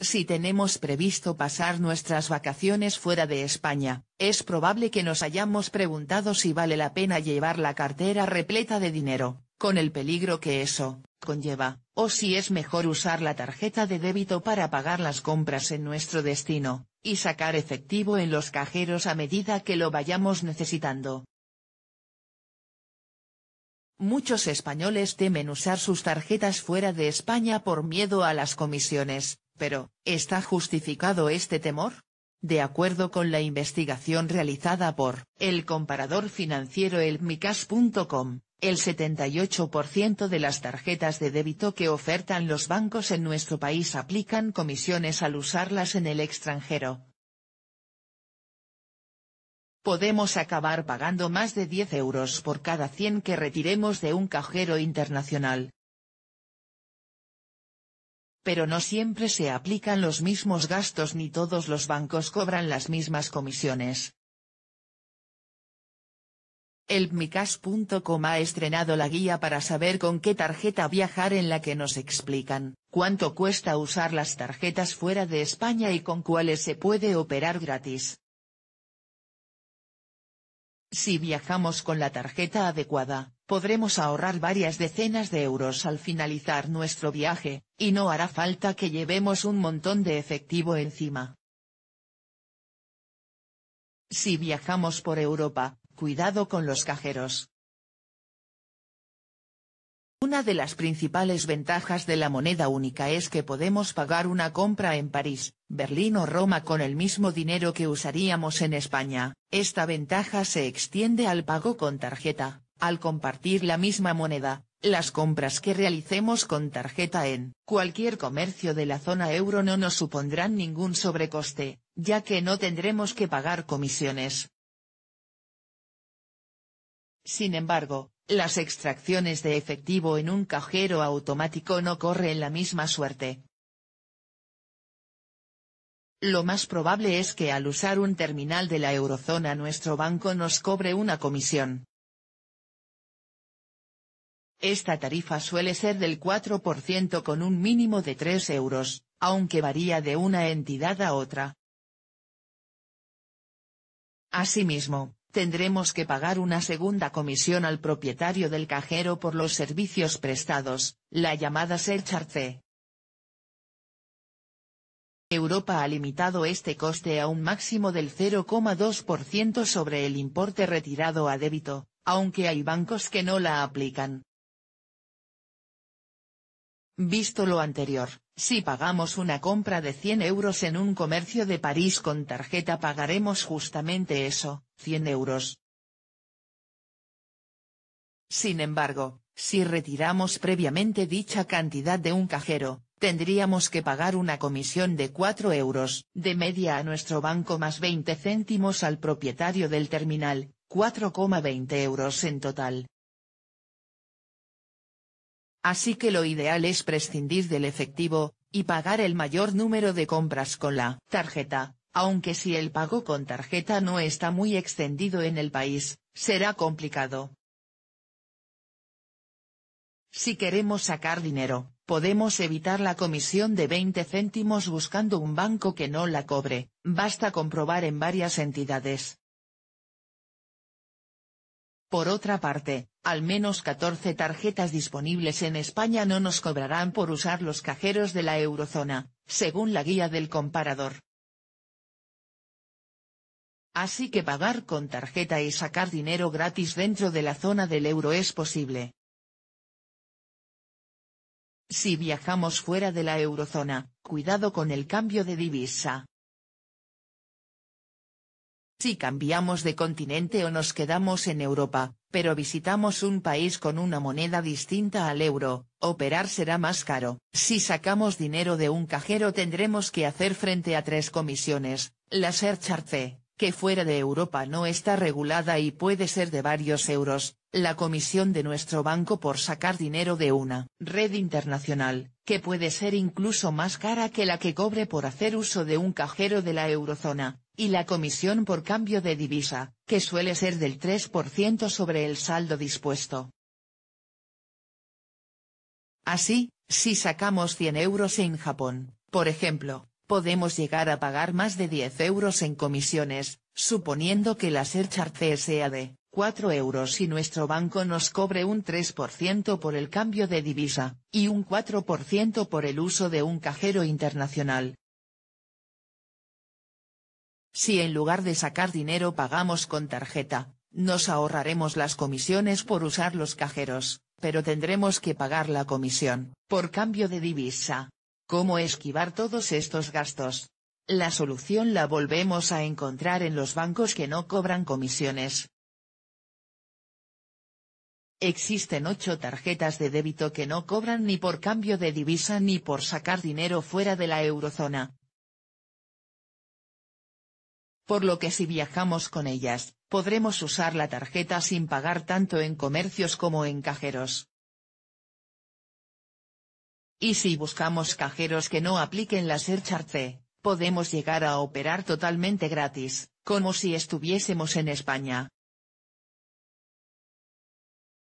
Si tenemos previsto pasar nuestras vacaciones fuera de España, es probable que nos hayamos preguntado si vale la pena llevar la cartera repleta de dinero, con el peligro que eso conlleva, o si es mejor usar la tarjeta de débito para pagar las compras en nuestro destino, y sacar efectivo en los cajeros a medida que lo vayamos necesitando. Muchos españoles temen usar sus tarjetas fuera de España por miedo a las comisiones, pero, ¿está justificado este temor? De acuerdo con la investigación realizada por el comparador financiero elmicas.com, el 78% de las tarjetas de débito que ofertan los bancos en nuestro país aplican comisiones al usarlas en el extranjero. Podemos acabar pagando más de 10 euros por cada 100 que retiremos de un cajero internacional, pero no siempre se aplican los mismos gastos ni todos los bancos cobran las mismas comisiones. El ha estrenado la guía para saber con qué tarjeta viajar en la que nos explican cuánto cuesta usar las tarjetas fuera de España y con cuáles se puede operar gratis. Si viajamos con la tarjeta adecuada, podremos ahorrar varias decenas de euros al finalizar nuestro viaje, y no hará falta que llevemos un montón de efectivo encima. Si viajamos por Europa, cuidado con los cajeros. Una de las principales ventajas de la moneda única es que podemos pagar una compra en París, Berlín o Roma con el mismo dinero que usaríamos en España. Esta ventaja se extiende al pago con tarjeta, al compartir la misma moneda, las compras que realicemos con tarjeta en cualquier comercio de la zona euro no nos supondrán ningún sobrecoste, ya que no tendremos que pagar comisiones. Sin embargo, las extracciones de efectivo en un cajero automático no corren la misma suerte. Lo más probable es que al usar un terminal de la eurozona nuestro banco nos cobre una comisión, esta tarifa suele ser del 4% con un mínimo de 3 euros, aunque varía de una entidad a otra. Asimismo, tendremos que pagar una segunda comisión al propietario del cajero por los servicios prestados, la llamada surcharge. Europa ha limitado este coste a un máximo del 0,2% sobre el importe retirado a débito, aunque hay bancos que no la aplican. Visto lo anterior, si pagamos una compra de 100 euros en un comercio de París con tarjeta pagaremos justamente eso, 100 euros. Sin embargo, si retiramos previamente dicha cantidad de un cajero, tendríamos que pagar una comisión de 4 euros de media a nuestro banco más 20 céntimos al propietario del terminal, 4,20 euros en total, Así que lo ideal es prescindir del efectivo, y pagar el mayor número de compras con la tarjeta, aunque si el pago con tarjeta no está muy extendido en el país, será complicado. Si queremos sacar dinero, podemos evitar la comisión de 20 céntimos buscando un banco que no la cobre, basta comprobar en varias entidades, por otra parte, al menos 14 tarjetas disponibles en España no nos cobrarán por usar los cajeros de la eurozona, según la guía del comparador. Así que pagar con tarjeta y sacar dinero gratis dentro de la zona del euro es posible. Si viajamos fuera de la eurozona, cuidado con el cambio de divisa. Si cambiamos de continente o nos quedamos en Europa, pero visitamos un país con una moneda distinta al euro, operar será más caro. Si sacamos dinero de un cajero tendremos que hacer frente a tres comisiones, la SERCHARCE, que fuera de Europa no está regulada y puede ser de varios euros, la comisión de nuestro banco por sacar dinero de una red internacional, que puede ser incluso más cara que la que cobre por hacer uso de un cajero de la eurozona, y la comisión por cambio de divisa, que suele ser del 3% sobre el saldo dispuesto. Así, si sacamos 100 euros en Japón, por ejemplo, podemos llegar a pagar más de 10 euros en comisiones, suponiendo que la surcharge sea de 4 euros y nuestro banco nos cobre un 3% por el cambio de divisa, y un 4% por el uso de un cajero internacional, si en lugar de sacar dinero pagamos con tarjeta, nos ahorraremos las comisiones por usar los cajeros, pero tendremos que pagar la comisión, por cambio de divisa. ¿Cómo esquivar todos estos gastos? La solución la volvemos a encontrar en los bancos que no cobran comisiones. Existen ocho tarjetas de débito que no cobran ni por cambio de divisa ni por sacar dinero fuera de la eurozona, por lo que si viajamos con ellas, podremos usar la tarjeta sin pagar tanto en comercios como en cajeros. Y si buscamos cajeros que no apliquen la Search podemos llegar a operar totalmente gratis, como si estuviésemos en España.